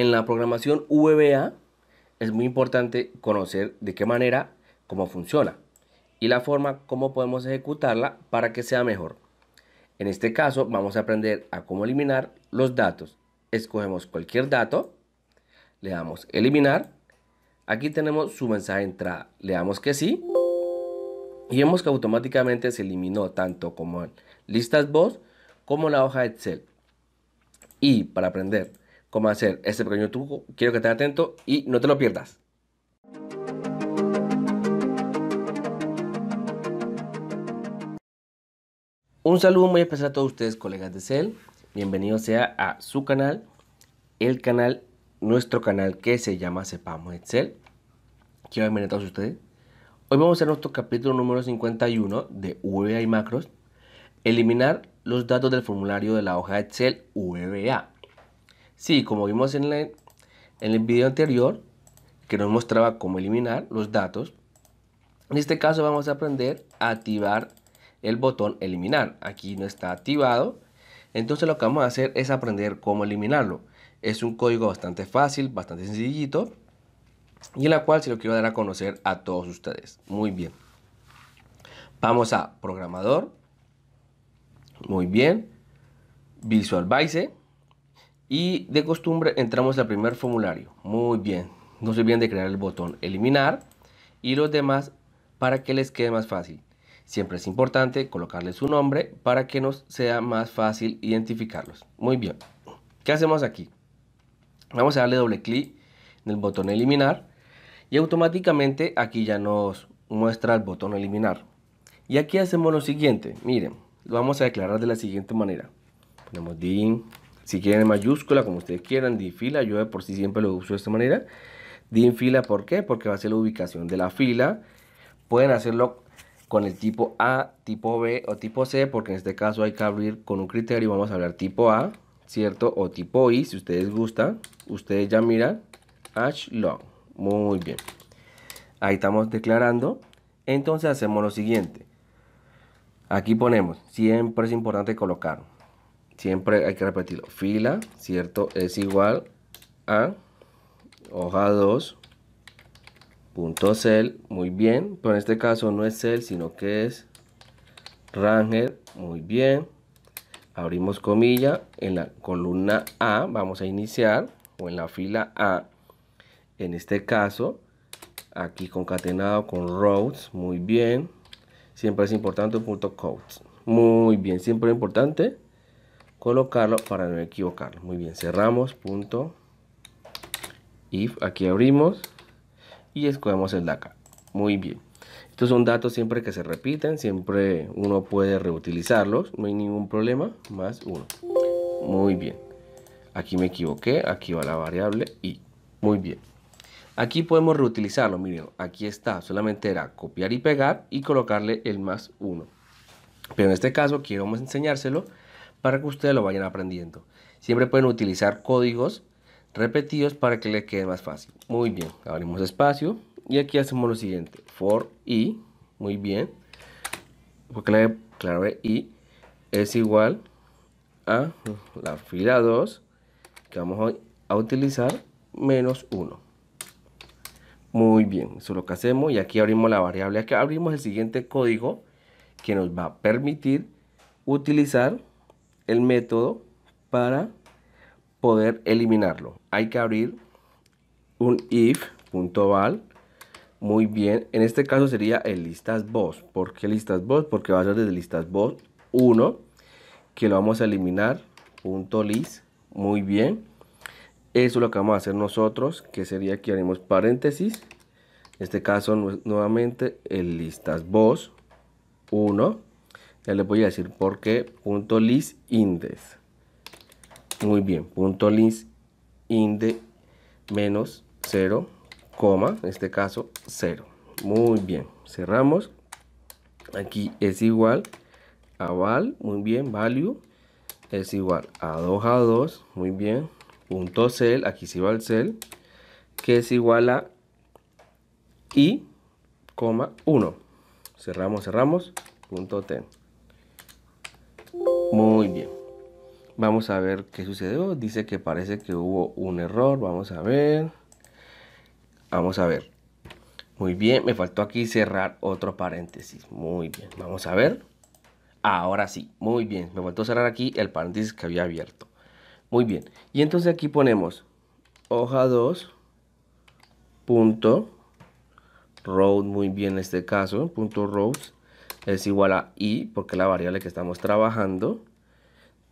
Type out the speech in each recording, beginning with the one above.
en la programación VBA es muy importante conocer de qué manera, cómo funciona y la forma cómo podemos ejecutarla para que sea mejor. En este caso vamos a aprender a cómo eliminar los datos. Escogemos cualquier dato, le damos eliminar, aquí tenemos su mensaje de entrada, le damos que sí y vemos que automáticamente se eliminó tanto como en listas voz como la hoja Excel. Y para aprender cómo hacer este pequeño truco. Quiero que estés atento y no te lo pierdas. Un saludo muy especial a todos ustedes, colegas de Excel Bienvenido sea a su canal, el canal, nuestro canal que se llama Sepamos Excel. Quiero bienvenir a todos ustedes. Hoy vamos a hacer nuestro capítulo número 51 de VBA y macros. Eliminar los datos del formulario de la hoja Excel VBA. Sí, como vimos en, el video anterior, que nos mostraba cómo eliminar los datos, en este caso vamos a aprender a activar el botón eliminar. Aquí no está activado, entonces lo que vamos a hacer es aprender cómo eliminarlo. Es un código bastante fácil, bastante sencillito, y en la cual se lo quiero dar a conocer a todos ustedes. Muy bien. Vamos a programador. Muy bien. Visual Basic. Y de costumbre entramos al primer formulario. Muy bien. No se olviden de crear el botón eliminar y los demás para que les quede más fácil. Siempre es importante colocarle su nombre para que nos sea más fácil identificarlos. Muy bien. ¿Qué hacemos aquí? Vamos a darle doble clic en el botón eliminar y automáticamente aquí ya nos muestra el botón eliminar. Y aquí hacemos lo siguiente. Miren, lo vamos a declarar de la siguiente manera. Ponemos DIN si quieren mayúscula, como ustedes quieran, fila yo de por sí siempre lo uso de esta manera. fila ¿por qué? Porque va a ser la ubicación de la fila. Pueden hacerlo con el tipo A, tipo B o tipo C, porque en este caso hay que abrir con un criterio, vamos a hablar tipo A, ¿cierto? O tipo I, si ustedes gustan, ustedes ya miran, H log, muy bien. Ahí estamos declarando, entonces hacemos lo siguiente. Aquí ponemos, siempre es importante colocar siempre hay que repetirlo, fila, ¿cierto? Es igual a hoja 2, punto muy bien, pero en este caso no es cell, sino que es ranger, muy bien. Abrimos comilla, en la columna A vamos a iniciar, o en la fila A, en este caso, aquí concatenado con rows, muy bien. Siempre es importante punto codes, muy bien, siempre es importante colocarlo para no equivocarlo. Muy bien, cerramos, punto, if, aquí abrimos y escogemos el de acá. Muy bien. Estos son datos siempre que se repiten, siempre uno puede reutilizarlos, no hay ningún problema, más uno. Muy bien. Aquí me equivoqué, aquí va la variable y. Muy bien. Aquí podemos reutilizarlo, miren, aquí está, solamente era copiar y pegar y colocarle el más uno. Pero en este caso quiero enseñárselo para que ustedes lo vayan aprendiendo. Siempre pueden utilizar códigos repetidos para que les quede más fácil. Muy bien, abrimos espacio y aquí hacemos lo siguiente, for i, muy bien, la e, clave i es igual a la fila 2 que vamos a utilizar menos 1. Muy bien, eso es lo que hacemos y aquí abrimos la variable, aquí abrimos el siguiente código que nos va a permitir utilizar el método para poder eliminarlo. Hay que abrir un if.val. Muy bien, en este caso sería el listas ¿Por qué listas voz? Porque va a ser desde listas 1 que lo vamos a eliminar. list. Muy bien. Eso es lo que vamos a hacer nosotros, que sería que haremos paréntesis. En este caso nuevamente el listas 1 ya les voy a decir por qué. Punto list index. Muy bien. Punto list index menos 0, en este caso 0. Muy bien. Cerramos. Aquí es igual a val. Muy bien. Value es igual a 2 a 2. Muy bien. Punto cell. Aquí se va el cell. Que es igual a i, 1. Cerramos, cerramos. Punto ten. Muy bien. Vamos a ver qué sucedió. Dice que parece que hubo un error. Vamos a ver. Vamos a ver. Muy bien, me faltó aquí cerrar otro paréntesis. Muy bien, vamos a ver. Ahora sí, muy bien. Me faltó cerrar aquí el paréntesis que había abierto. Muy bien. Y entonces aquí ponemos hoja 2, punto, road, muy bien en este caso, punto rows es igual a i, porque es la variable que estamos trabajando,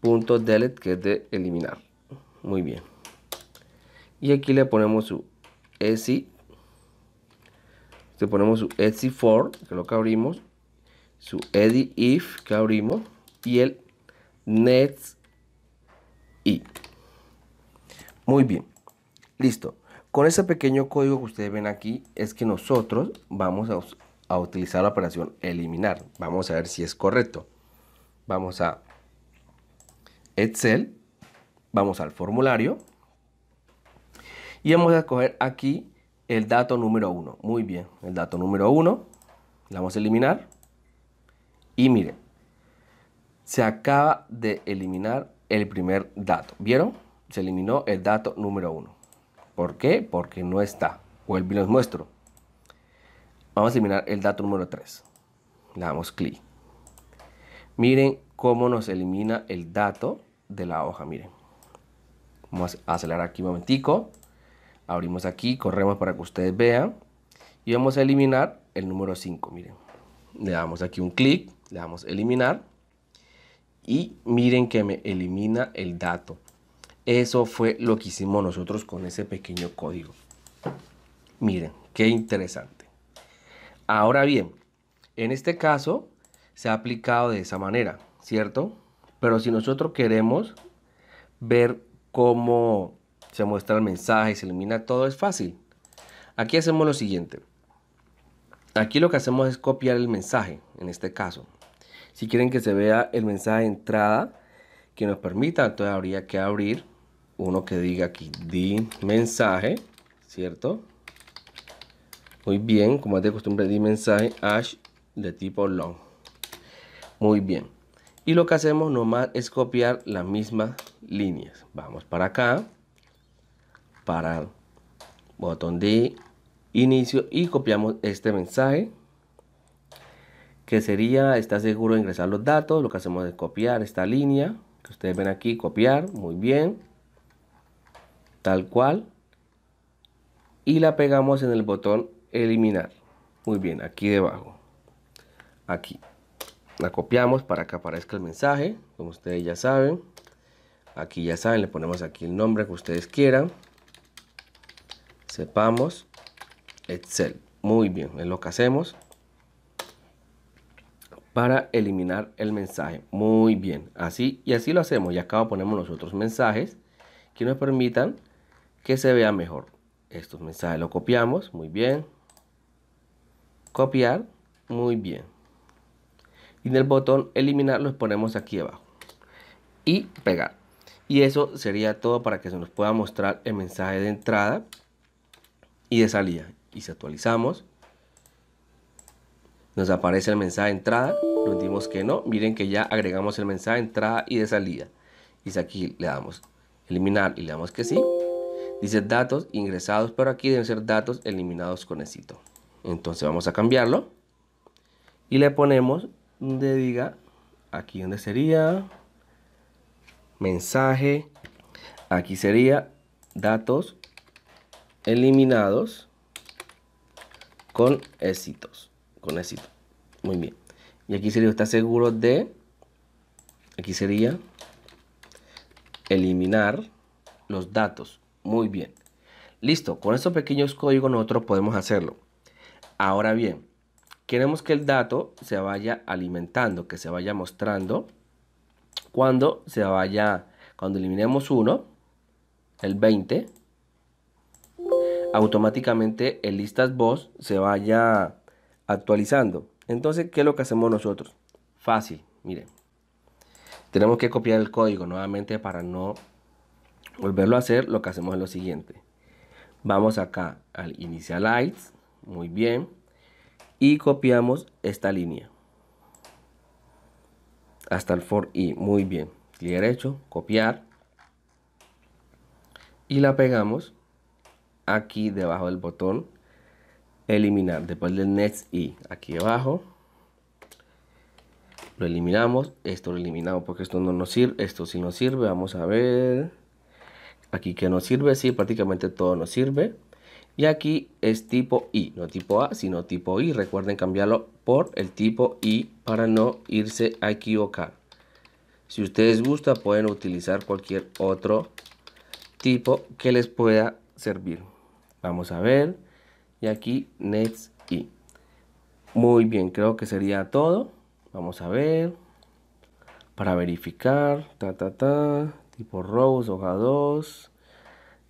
punto delete, que es de eliminar. Muy bien. Y aquí le ponemos su si le ponemos su si for, que es lo que abrimos, su edit if, que abrimos, y el net i. Muy bien, listo. Con ese pequeño código que ustedes ven aquí es que nosotros vamos a a utilizar la operación eliminar. Vamos a ver si es correcto. Vamos a Excel, vamos al formulario y vamos a coger aquí el dato número 1. Muy bien, el dato número uno le vamos a eliminar y miren, se acaba de eliminar el primer dato. ¿Vieron? Se eliminó el dato número 1. ¿Por qué? Porque no está. Vuelvo y los muestro. Vamos a eliminar el dato número 3. Le damos clic. Miren cómo nos elimina el dato de la hoja, miren. Vamos a acelerar aquí un momentico. Abrimos aquí, corremos para que ustedes vean. Y vamos a eliminar el número 5, miren. Le damos aquí un clic, le damos eliminar. Y miren que me elimina el dato. Eso fue lo que hicimos nosotros con ese pequeño código. Miren, qué interesante. Ahora bien, en este caso se ha aplicado de esa manera, ¿cierto? Pero si nosotros queremos ver cómo se muestra el mensaje, y se elimina todo, es fácil. Aquí hacemos lo siguiente. Aquí lo que hacemos es copiar el mensaje, en este caso. Si quieren que se vea el mensaje de entrada que nos permita, entonces habría que abrir uno que diga aquí di mensaje, ¿cierto? Muy bien, como es de costumbre, di mensaje hash de tipo long. Muy bien. Y lo que hacemos nomás es copiar las mismas líneas. Vamos para acá, para el botón de inicio y copiamos este mensaje que sería, está seguro ingresar los datos, lo que hacemos es copiar esta línea, que ustedes ven aquí, copiar, muy bien, tal cual, y la pegamos en el botón eliminar. Muy bien, aquí debajo. Aquí. La copiamos para que aparezca el mensaje, como ustedes ya saben. Aquí ya saben, le ponemos aquí el nombre que ustedes quieran. Sepamos Excel. Muy bien, es lo que hacemos para eliminar el mensaje. Muy bien, así y así lo hacemos. Y acá ponemos los otros mensajes que nos permitan que se vea mejor. Estos mensajes lo copiamos, muy bien, copiar, muy bien. Y en el botón eliminar los ponemos aquí abajo y pegar. Y eso sería todo para que se nos pueda mostrar el mensaje de entrada y de salida. Y si actualizamos, nos aparece el mensaje de entrada, nos dimos que no, miren que ya agregamos el mensaje de entrada y de salida. Y si aquí le damos eliminar y le damos que sí, dice datos ingresados, pero aquí deben ser datos eliminados con éxito. Entonces vamos a cambiarlo. Y le ponemos donde diga, aquí donde sería, mensaje, aquí sería datos eliminados con éxitos, con éxito. Muy bien. Y aquí sería, está seguro de, aquí sería eliminar los datos. Muy bien. Listo, con estos pequeños códigos nosotros podemos hacerlo. Ahora bien, queremos que el dato se vaya alimentando, que se vaya mostrando cuando se vaya, cuando eliminemos 1, el 20, automáticamente el listas voz se vaya actualizando. Entonces, ¿qué es lo que hacemos nosotros? Fácil, miren. Tenemos que copiar el código nuevamente para no volverlo a hacer. Lo que hacemos es lo siguiente. Vamos acá al Initialize. Muy bien. Y copiamos esta línea. Hasta el for y Muy bien. Clic derecho, copiar. Y la pegamos aquí debajo del botón eliminar. Después del next y Aquí abajo Lo eliminamos. Esto lo eliminamos porque esto no nos sirve. Esto sí nos sirve. Vamos a ver. Aquí que nos sirve. Sí, prácticamente todo nos sirve. Y aquí es tipo I, no tipo A, sino tipo I. Recuerden cambiarlo por el tipo I para no irse a equivocar. Si ustedes gustan pueden utilizar cualquier otro tipo que les pueda servir. Vamos a ver. Y aquí Nets I. Muy bien, creo que sería todo. Vamos a ver. Para verificar. Ta, ta, ta. Tipo Rose hoja 2.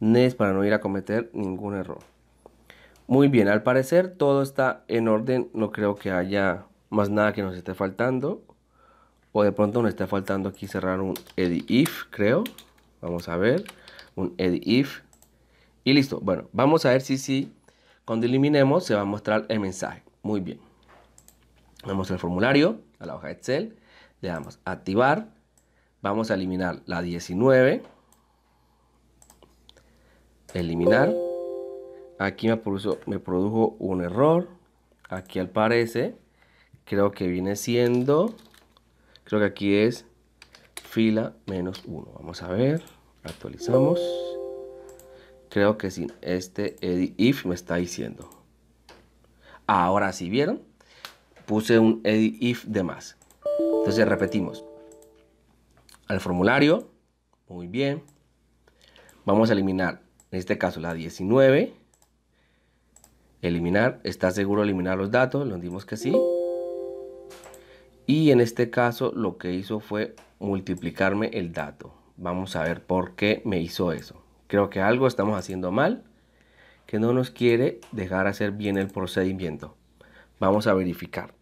Nets para no ir a cometer ningún error. Muy bien, al parecer todo está en orden, no creo que haya más nada que nos esté faltando. O de pronto nos está faltando aquí cerrar un if, creo. Vamos a ver, un if Y listo, bueno, vamos a ver si si cuando eliminemos se va a mostrar el mensaje. Muy bien. Vamos al formulario, a la hoja Excel, le damos activar. Vamos a eliminar la 19. Eliminar. Aquí me produjo, me produjo un error. Aquí al parece creo que viene siendo, creo que aquí es fila menos 1. Vamos a ver, actualizamos. Creo que sin este edit if me está diciendo. Ahora sí, ¿vieron? Puse un edit if de más. Entonces repetimos. Al formulario, muy bien. Vamos a eliminar, en este caso, la 19 eliminar, ¿está seguro eliminar los datos? Lo dimos que sí. Y en este caso lo que hizo fue multiplicarme el dato. Vamos a ver por qué me hizo eso. Creo que algo estamos haciendo mal, que no nos quiere dejar hacer bien el procedimiento. Vamos a verificar.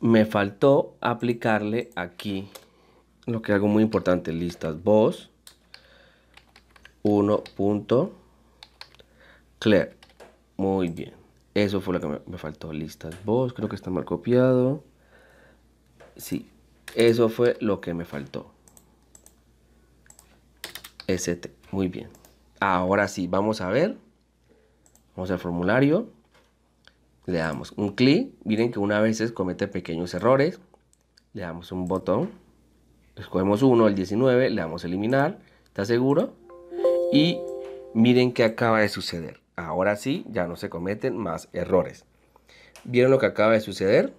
Me faltó aplicarle aquí lo que hago muy importante, listas voz 1. Muy bien. Eso fue lo que me, faltó. Listas voz, creo que está mal copiado. Sí, eso fue lo que me faltó. ST. Muy bien. Ahora sí, vamos a ver. Vamos al formulario. Le damos un clic. Miren que una vez comete pequeños errores. Le damos un botón. Escogemos uno, el 19. Le damos eliminar. ¿Está seguro? Y miren qué acaba de suceder ahora sí ya no se cometen más errores. ¿Vieron lo que acaba de suceder?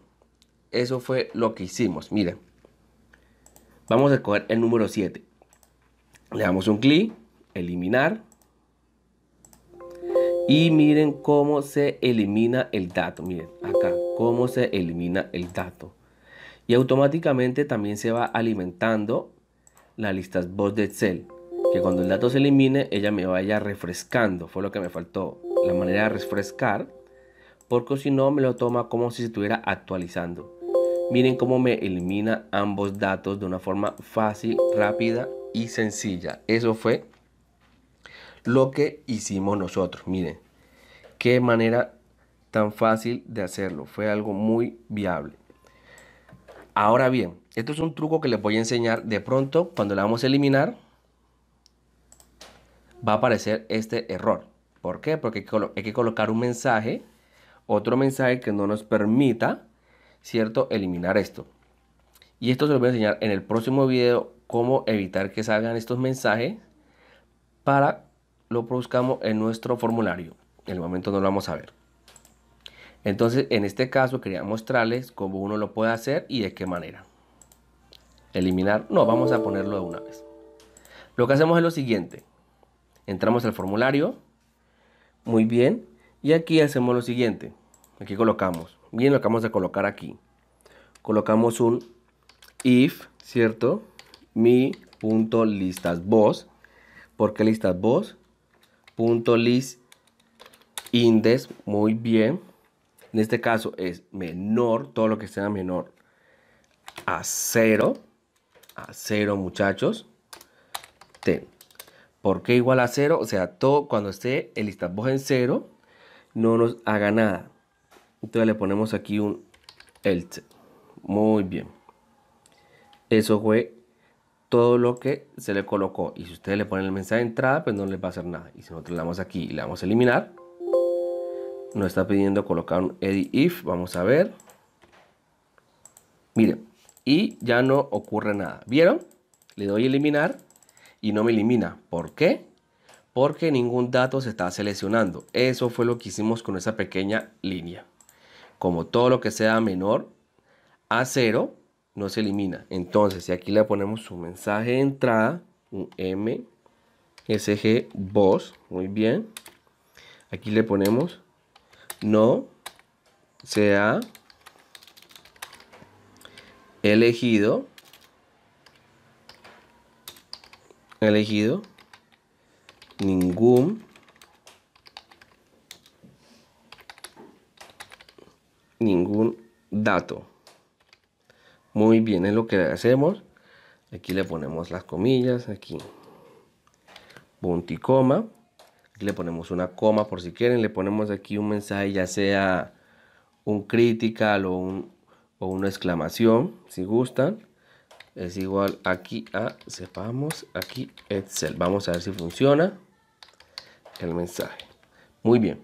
Eso fue lo que hicimos. Miren, vamos a escoger el número 7. Le damos un clic, eliminar. Y miren cómo se elimina el dato. Miren, acá, cómo se elimina el dato. Y automáticamente también se va alimentando la lista voz de Excel que cuando el dato se elimine ella me vaya refrescando, fue lo que me faltó, la manera de refrescar, porque si no me lo toma como si se estuviera actualizando. Miren cómo me elimina ambos datos de una forma fácil, rápida y sencilla. Eso fue lo que hicimos nosotros. Miren, qué manera tan fácil de hacerlo. Fue algo muy viable. Ahora bien, esto es un truco que les voy a enseñar de pronto cuando la vamos a eliminar va a aparecer este error. ¿Por qué? Porque hay que colocar un mensaje, otro mensaje que no nos permita, ¿cierto?, eliminar esto. Y esto se lo voy a enseñar en el próximo video, cómo evitar que salgan estos mensajes para lo produzcamos en nuestro formulario. En el momento no lo vamos a ver. Entonces, en este caso quería mostrarles cómo uno lo puede hacer y de qué manera. Eliminar, no, vamos a ponerlo de una vez. Lo que hacemos es lo siguiente. Entramos al formulario. Muy bien. Y aquí hacemos lo siguiente. Aquí colocamos. Bien, lo acabamos de colocar aquí. Colocamos un if, ¿cierto? Mi punto listas voz. ¿Por qué listas voz? Punto list index. Muy bien. En este caso es menor, todo lo que sea menor a cero, A cero muchachos. T. ¿Por qué igual a cero? O sea, todo cuando esté el listapos en cero, no nos haga nada. Entonces le ponemos aquí un else. Muy bien. Eso fue todo lo que se le colocó. Y si ustedes le ponen el mensaje de entrada, pues no les va a hacer nada. Y si nosotros le damos aquí y le damos a eliminar, nos está pidiendo colocar un edit if. Vamos a ver. Miren, y ya no ocurre nada. ¿Vieron? Le doy eliminar y no me elimina. ¿Por qué? Porque ningún dato se está seleccionando. Eso fue lo que hicimos con esa pequeña línea. Como todo lo que sea menor a 0 no se elimina. Entonces, si aquí le ponemos su mensaje de entrada, un msg voz, muy bien. Aquí le ponemos no se ha elegido elegido ningún ningún dato muy bien es lo que hacemos aquí le ponemos las comillas aquí punto y coma le ponemos una coma por si quieren le ponemos aquí un mensaje ya sea un critical o, un, o una exclamación si gustan es igual aquí a sepamos aquí Excel. Vamos a ver si funciona el mensaje. Muy bien.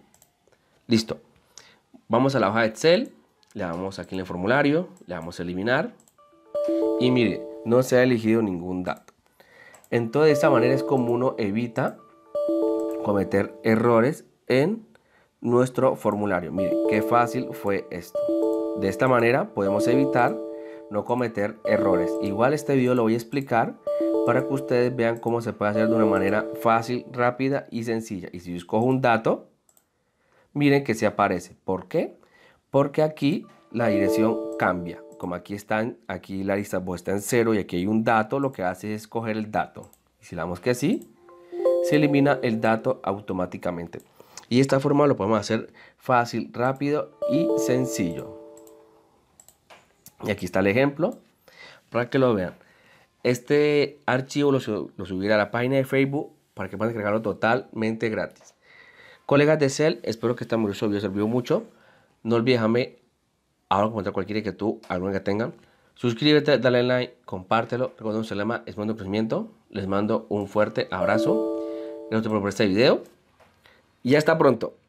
Listo. Vamos a la hoja de Excel. Le damos aquí en el formulario. Le damos a eliminar. Y mire, no se ha elegido ningún dato. Entonces, de esta manera es como uno evita cometer errores en nuestro formulario. Mire, qué fácil fue esto. De esta manera podemos evitar no cometer errores. Igual este video lo voy a explicar para que ustedes vean cómo se puede hacer de una manera fácil, rápida y sencilla. Y si yo escojo un dato, miren que se aparece. ¿Por qué? Porque aquí la dirección cambia. Como aquí están, aquí la lista pues, está en cero y aquí hay un dato, lo que hace es escoger el dato. Y si le damos que sí, se elimina el dato automáticamente. Y de esta forma lo podemos hacer fácil, rápido y sencillo. Y aquí está el ejemplo para que lo vean. Este archivo lo, subiré a la página de Facebook para que puedan descargarlo totalmente gratis. Colegas de Cell, espero que este les haya servido mucho. No olvides dejarme ahora comentar cualquiera que tú, alguna que tengan. Suscríbete, dale like, compártelo. Recuerda un lema, es mando crecimiento. Les mando un fuerte abrazo. Gracias por este video. Y hasta pronto.